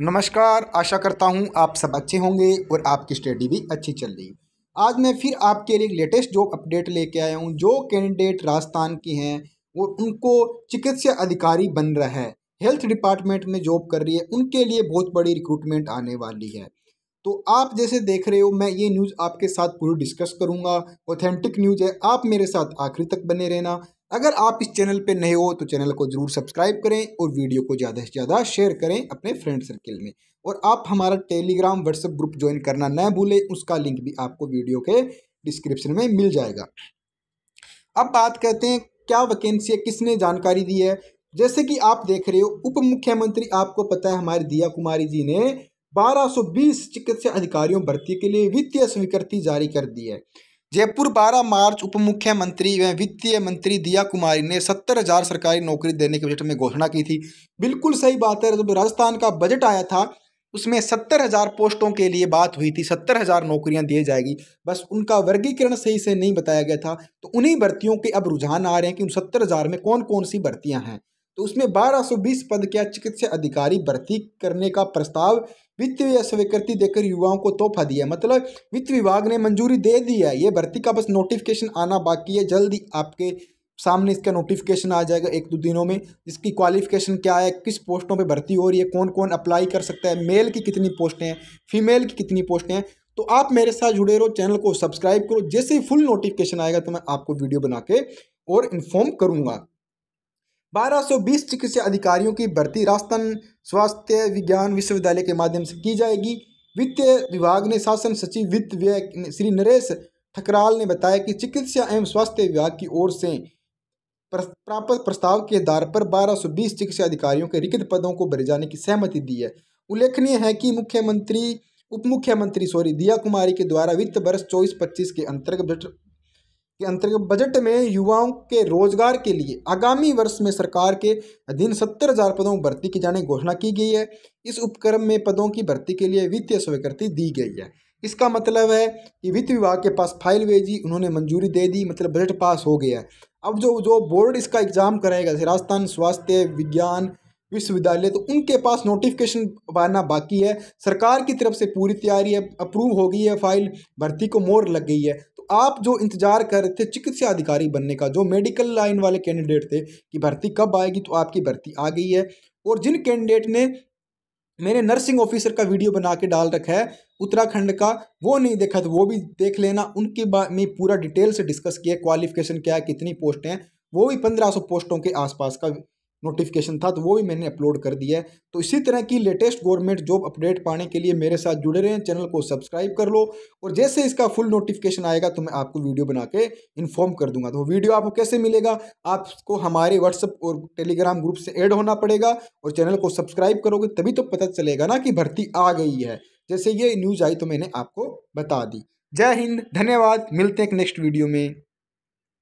नमस्कार आशा करता हूँ आप सब अच्छे होंगे और आपकी स्टडी भी अच्छी चल रही आज मैं फिर आपके लिए लेटेस्ट जॉब अपडेट लेके आया हूँ जो कैंडिडेट राजस्थान की हैं वो उनको चिकित्सा अधिकारी बन रहा है हेल्थ डिपार्टमेंट में जॉब कर रही है उनके लिए बहुत बड़ी रिक्रूटमेंट आने वाली है तो आप जैसे देख रहे हो मैं ये न्यूज़ आपके साथ पूरी डिस्कस करूँगा ऑथेंटिक न्यूज़ है आप मेरे साथ आखिरी तक बने रहना अगर आप इस चैनल पर नए हो तो चैनल को ज़रूर सब्सक्राइब करें और वीडियो को ज़्यादा से ज़्यादा शेयर करें अपने फ्रेंड सर्किल में और आप हमारा टेलीग्राम व्हाट्सएप ग्रुप ज्वाइन करना न भूलें उसका लिंक भी आपको वीडियो के डिस्क्रिप्शन में मिल जाएगा अब बात करते हैं क्या वैकेंसी है किसने जानकारी दी है जैसे कि आप देख रहे हो उप मुख्यमंत्री आपको पता है हमारे दिया कुमारी जी ने 1220 चिकित्सा अधिकारियों भर्ती के लिए वित्तीय स्वीकृति जारी कर दी है जयपुर 12 मार्च उप मुख्यमंत्री व वित्तीय मंत्री दिया कुमारी ने सत्तर हजार सरकारी नौकरी देने के बजट में घोषणा की थी बिल्कुल सही बात है जब राजस्थान का बजट आया था उसमें सत्तर हजार पोस्टों के लिए बात हुई थी सत्तर हजार नौकरियां दी जाएगी बस उनका वर्गीकरण सही से नहीं बताया गया था तो उन्हीं भर्तियों के अब रुझान आ रहे हैं कि उन सत्तर हजार में कौन कौन सी भर्तियाँ हैं तो उसमें 1220 पद के चिकित्सा अधिकारी भर्ती करने का प्रस्ताव वित्तीय स्वीकृति देकर युवाओं को तोहफा दिया मतलब वित्त विभाग ने मंजूरी दे दी है ये भर्ती का बस नोटिफिकेशन आना बाकी है जल्दी आपके सामने इसका नोटिफिकेशन आ जाएगा एक दो दिनों में इसकी क्वालिफिकेशन क्या है किस पोस्टों पे भर्ती हो रही है कौन कौन अप्लाई कर सकता है मेल की कितनी पोस्टें हैं फीमेल की कितनी पोस्टें हैं तो आप मेरे साथ जुड़े रहो चैनल को सब्सक्राइब करो जैसे ही फुल नोटिफिकेशन आएगा तो मैं आपको वीडियो बना के और इन्फॉर्म करूँगा 1220 चिकित्सा अधिकारियों की भर्ती राजस्थान स्वास्थ्य विज्ञान विश्वविद्यालय के माध्यम से की जाएगी वित्त विभाग ने शासन सचिव वित्त व्यय श्री नरेश ठकराल ने बताया कि चिकित्सा एवं स्वास्थ्य विभाग की ओर से प्राप्त प्रस्ताव के आधार पर 1220 चिकित्सा अधिकारियों के रिक्त पदों को भरे जाने की सहमति दी है उल्लेखनीय है कि मुख्यमंत्री उप मुख्यमंत्री सॉरी दिया कुमारी के द्वारा वित्त वर्ष चौबीस पच्चीस के अंतर्गत के अंतर्गत बजट में युवाओं के रोजगार के लिए आगामी वर्ष में सरकार के अधीन सत्तर हजार पदों की भर्ती की जाने घोषणा की गई है इस उपक्रम में पदों की भर्ती के लिए वित्तीय स्वीकृति दी गई है इसका मतलब है कि वित्त विभाग के पास फाइल भेजी उन्होंने मंजूरी दे दी मतलब बजट पास हो गया है अब जो जो बोर्ड इसका एग्जाम कराएगा जैसे राजस्थान स्वास्थ्य विज्ञान विश्वविद्यालय तो उनके पास नोटिफिकेशन आना बाकी है सरकार की तरफ से पूरी तैयारी है अप्रूव हो गई है फाइल भर्ती को मोर लग गई है आप जो इंतजार कर रहे थे चिकित्सा अधिकारी बनने का जो मेडिकल लाइन वाले कैंडिडेट थे कि भर्ती कब आएगी तो आपकी भर्ती आ गई है और जिन कैंडिडेट ने मैंने नर्सिंग ऑफिसर का वीडियो बना के डाल रखा है उत्तराखंड का वो नहीं देखा तो वो भी देख लेना उनके बारे में पूरा डिटेल से डिस्कस किया क्वालिफिकेशन क्या है कितनी पोस्ट हैं वो भी पंद्रह सौ पोस्टों के आसपास का नोटिफिकेशन था तो वो भी मैंने अपलोड कर दिया है तो इसी तरह की लेटेस्ट गवर्नमेंट जॉब अपडेट पाने के लिए मेरे साथ जुड़े रहें चैनल को सब्सक्राइब कर लो और जैसे इसका फुल नोटिफिकेशन आएगा तो मैं आपको वीडियो बना के इन्फॉर्म कर दूंगा तो वीडियो आपको कैसे मिलेगा आपको हमारे व्हाट्सअप और टेलीग्राम ग्रुप से एड होना पड़ेगा और चैनल को सब्सक्राइब करोगे तभी तो पता चलेगा ना कि भर्ती आ गई है जैसे ये न्यूज़ आई तो मैंने आपको बता दी जय हिंद धन्यवाद मिलते हैं नेक्स्ट वीडियो में